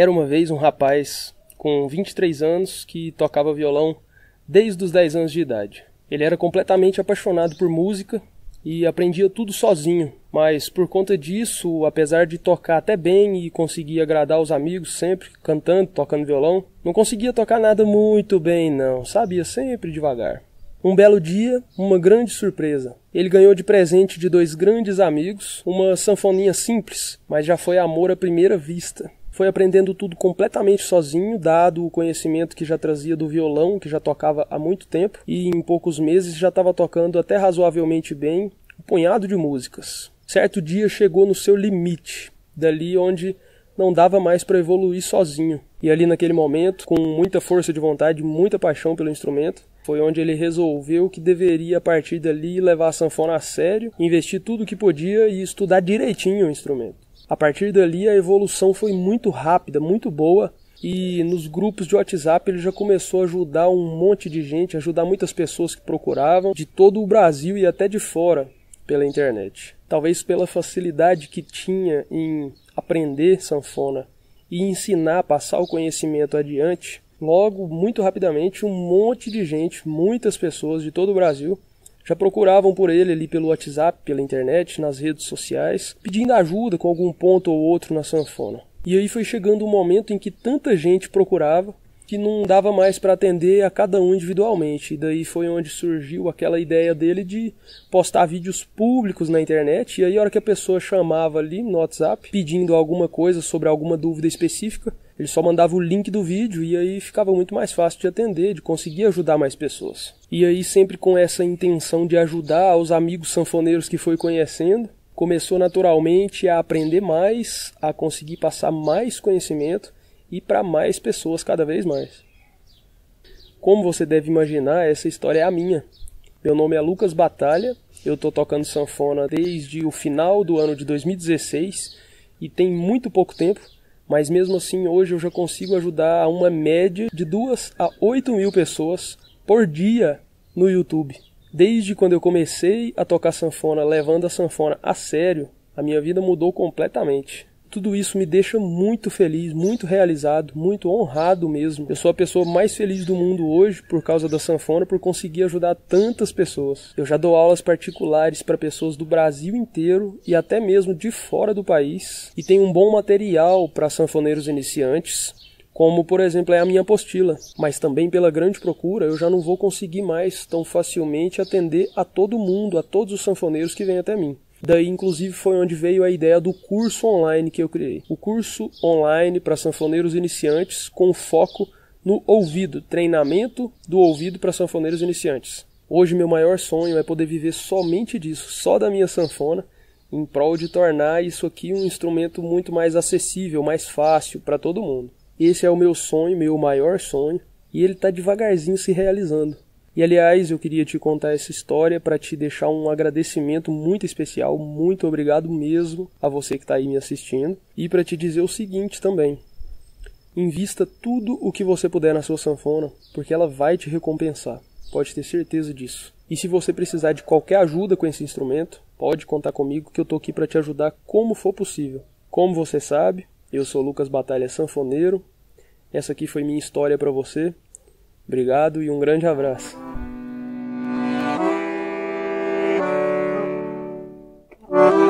Era uma vez um rapaz com 23 anos que tocava violão desde os 10 anos de idade. Ele era completamente apaixonado por música e aprendia tudo sozinho, mas por conta disso, apesar de tocar até bem e conseguir agradar os amigos sempre, cantando, tocando violão, não conseguia tocar nada muito bem, não, sabia sempre devagar. Um belo dia, uma grande surpresa. Ele ganhou de presente de dois grandes amigos uma sanfoninha simples, mas já foi amor à primeira vista foi aprendendo tudo completamente sozinho, dado o conhecimento que já trazia do violão, que já tocava há muito tempo, e em poucos meses já estava tocando até razoavelmente bem um punhado de músicas. Certo dia chegou no seu limite, dali onde não dava mais para evoluir sozinho. E ali naquele momento, com muita força de vontade, muita paixão pelo instrumento, foi onde ele resolveu que deveria a partir dali levar a sanfona a sério, investir tudo o que podia e estudar direitinho o instrumento. A partir dali a evolução foi muito rápida, muito boa e nos grupos de WhatsApp ele já começou a ajudar um monte de gente, ajudar muitas pessoas que procuravam de todo o Brasil e até de fora pela internet. Talvez pela facilidade que tinha em aprender sanfona e ensinar, passar o conhecimento adiante, logo muito rapidamente um monte de gente, muitas pessoas de todo o Brasil já procuravam por ele ali pelo WhatsApp, pela internet, nas redes sociais, pedindo ajuda com algum ponto ou outro na sanfona. E aí foi chegando um momento em que tanta gente procurava que não dava mais para atender a cada um individualmente. E daí foi onde surgiu aquela ideia dele de postar vídeos públicos na internet. E aí, a hora que a pessoa chamava ali no WhatsApp pedindo alguma coisa sobre alguma dúvida específica, ele só mandava o link do vídeo e aí ficava muito mais fácil de atender, de conseguir ajudar mais pessoas. E aí sempre com essa intenção de ajudar os amigos sanfoneiros que foi conhecendo, começou naturalmente a aprender mais, a conseguir passar mais conhecimento e para mais pessoas cada vez mais. Como você deve imaginar, essa história é a minha. Meu nome é Lucas Batalha, eu estou tocando sanfona desde o final do ano de 2016 e tem muito pouco tempo mas mesmo assim hoje eu já consigo ajudar uma média de 2 a 8 mil pessoas por dia no YouTube. Desde quando eu comecei a tocar sanfona, levando a sanfona a sério, a minha vida mudou completamente tudo isso me deixa muito feliz, muito realizado, muito honrado mesmo. Eu sou a pessoa mais feliz do mundo hoje por causa da sanfona, por conseguir ajudar tantas pessoas. Eu já dou aulas particulares para pessoas do Brasil inteiro e até mesmo de fora do país, e tenho um bom material para sanfoneiros iniciantes. Como, por exemplo, é a minha apostila, mas também pela grande procura eu já não vou conseguir mais tão facilmente atender a todo mundo, a todos os sanfoneiros que vêm até mim. Daí, inclusive, foi onde veio a ideia do curso online que eu criei. O curso online para sanfoneiros iniciantes com foco no ouvido, treinamento do ouvido para sanfoneiros iniciantes. Hoje, meu maior sonho é poder viver somente disso, só da minha sanfona, em prol de tornar isso aqui um instrumento muito mais acessível, mais fácil para todo mundo. Esse é o meu sonho, meu maior sonho, e ele está devagarzinho se realizando. E aliás, eu queria te contar essa história para te deixar um agradecimento muito especial, muito obrigado mesmo a você que está aí me assistindo, e para te dizer o seguinte também. Invista tudo o que você puder na sua sanfona, porque ela vai te recompensar, pode ter certeza disso. E se você precisar de qualquer ajuda com esse instrumento, pode contar comigo que eu tô aqui para te ajudar como for possível. Como você sabe, eu sou Lucas Batalha Sanfoneiro. Essa aqui foi minha história para você. Obrigado e um grande abraço. Thank you.